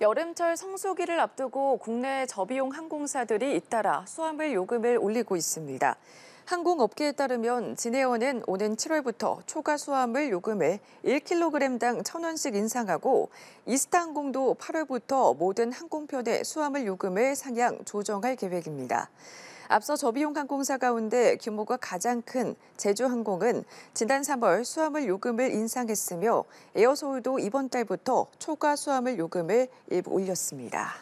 여름철 성수기를 앞두고 국내 저비용 항공사들이 잇따라 수화물 요금을 올리고 있습니다. 항공업계에 따르면 진에어는 오는 7월부터 초과 수함을 요금을 1kg당 1,000원씩 인상하고 이스타항공도 8월부터 모든 항공편의 수함을 요금을 상향 조정할 계획입니다. 앞서 저비용 항공사 가운데 규모가 가장 큰 제주항공은 지난 3월 수화물 요금을 인상했으며 에어서울도 이번 달부터 초과 수화물 요금을 일부 올렸습니다.